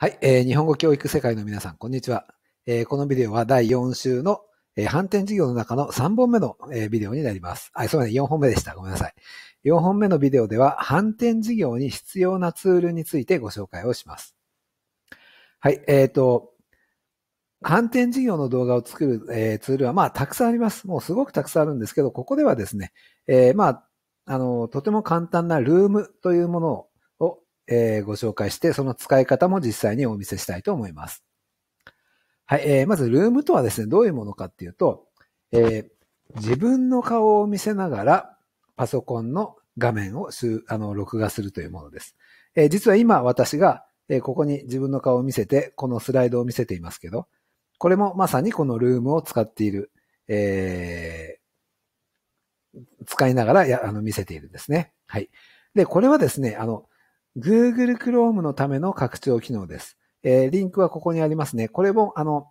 はい、えー、日本語教育世界の皆さん、こんにちは。えー、このビデオは第4週の、えー、反転授業の中の3本目の、えー、ビデオになります。あ、そうね、4本目でした。ごめんなさい。4本目のビデオでは、反転授業に必要なツールについてご紹介をします。はい、えっ、ー、と、反転授業の動画を作る、えー、ツールは、まあ、たくさんあります。もうすごくたくさんあるんですけど、ここではですね、えー、まあ、あの、とても簡単なルームというものを、えー、ご紹介して、その使い方も実際にお見せしたいと思います。はい、えー、まず、ルームとはですね、どういうものかっていうと、えー、自分の顔を見せながら、パソコンの画面をあの録画するというものです。えー、実は今、私が、えー、ここに自分の顔を見せて、このスライドを見せていますけど、これもまさにこのルームを使っている、えー、使いながらやあの見せているんですね。はい。で、これはですね、あの、Google Chrome のための拡張機能です。えー、リンクはここにありますね。これも、あの、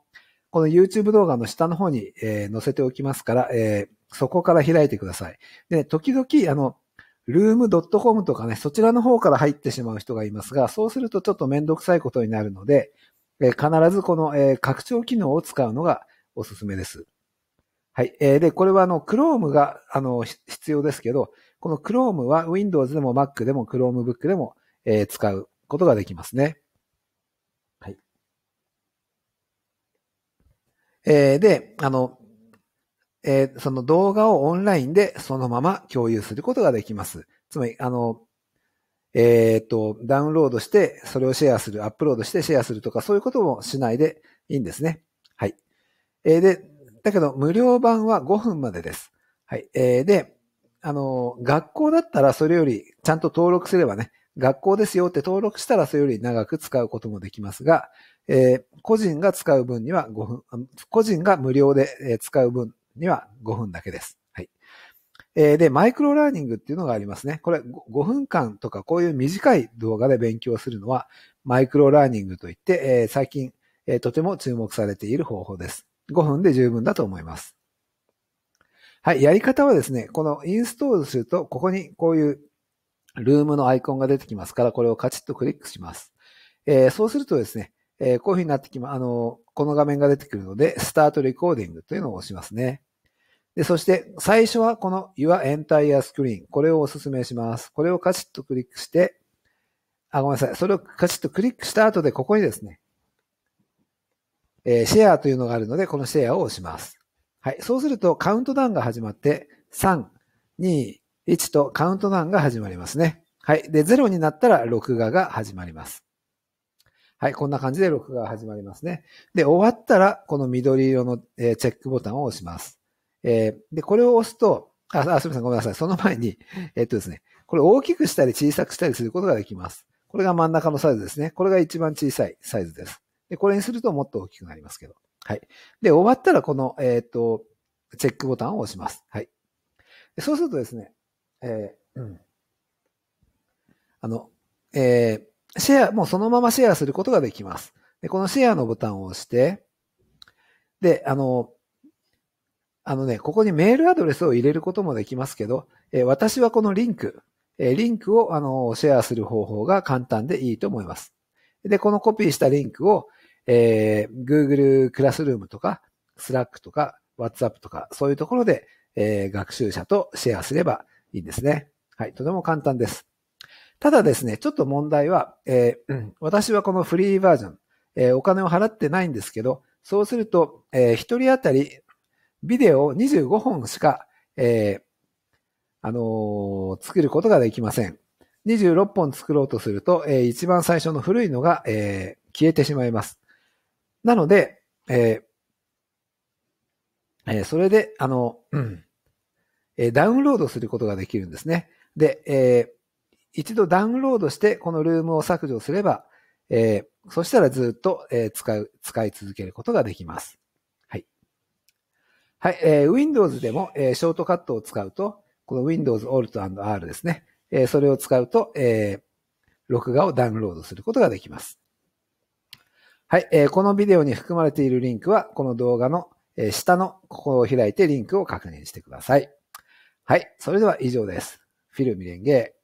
この YouTube 動画の下の方に、えー、載せておきますから、えー、そこから開いてください。で、時々、あの、room.com とかね、そちらの方から入ってしまう人がいますが、そうするとちょっとめんどくさいことになるので、えー、必ずこの、えー、拡張機能を使うのがおすすめです。はい。えー、で、これはあの、Chrome が、あの、必要ですけど、この Chrome は Windows でも Mac でも Chromebook でもえー、使うことができますね。はい。えー、で、あの、えー、その動画をオンラインでそのまま共有することができます。つまり、あの、えっ、と、ダウンロードして、それをシェアする、アップロードしてシェアするとか、そういうこともしないでいいんですね。はい。えで、だけど、無料版は5分までです。はい。えで、あの、学校だったらそれよりちゃんと登録すればね、学校ですよって登録したらそれより長く使うこともできますが、えー、個人が使う分には5分、個人が無料で使う分には5分だけです。はい。えー、で、マイクロラーニングっていうのがありますね。これ5分間とかこういう短い動画で勉強するのはマイクロラーニングといって、えー、最近、えー、とても注目されている方法です。5分で十分だと思います。はい。やり方はですね、このインストールすると、ここにこういうルームのアイコンが出てきますから、これをカチッとクリックします。えー、そうするとですね、えー、こういう風になってきま、あの、この画面が出てくるので、スタートレコーディングというのを押しますね。で、そして、最初はこの Your Entire Screen。これをお勧めします。これをカチッとクリックして、あ、ごめんなさい。それをカチッとクリックした後で、ここにですね、えー、シェアというのがあるので、このシェアを押します。はい。そうすると、カウントダウンが始まって、3、2、1とカウントダウンが始まりますね。はい。で、0になったら録画が始まります。はい。こんな感じで録画が始まりますね。で、終わったら、この緑色の、えチェックボタンを押します。えー、で、これを押すと、あ、すみません。ごめんなさい。その前に、えっとですね、これ大きくしたり小さくしたりすることができます。これが真ん中のサイズですね。これが一番小さいサイズです。で、これにするともっと大きくなりますけど。はい。で、終わったらこの、えっ、と、チェックボタンを押します。はい。そうするとですね、えー、うん。あの、えー、シェア、もうそのままシェアすることができます。で、このシェアのボタンを押して、で、あの、あのね、ここにメールアドレスを入れることもできますけど、えー、私はこのリンク、えー、リンクを、あの、シェアする方法が簡単でいいと思います。で、このコピーしたリンクを、えー、Google クラスルームとか、Slack とか、WhatsApp とか、そういうところで、えー、学習者とシェアすれば、いいんですね。はい、とても簡単です。ただですね、ちょっと問題は、えー、私はこのフリーバージョン、えー、お金を払ってないんですけど、そうすると、えー、1人当たりビデオ25本しか、えー、あのー、作ることができません。26本作ろうとすると、えー、一番最初の古いのが、えー、消えてしまいます。なので、えーえー、それで、あの、えダウンロードすることができるんですね。で、え一度ダウンロードして、このルームを削除すれば、えー、そしたらずっと、えー、使う、使い続けることができます。はい。はい、えー、Windows でも、えー、ショートカットを使うと、この Windows Alt R ですね。えー、それを使うと、えー、録画をダウンロードすることができます。はい、えー、このビデオに含まれているリンクは、この動画の、えー、下の、ここを開いてリンクを確認してください。はい。それでは以上です。フィルミレンゲ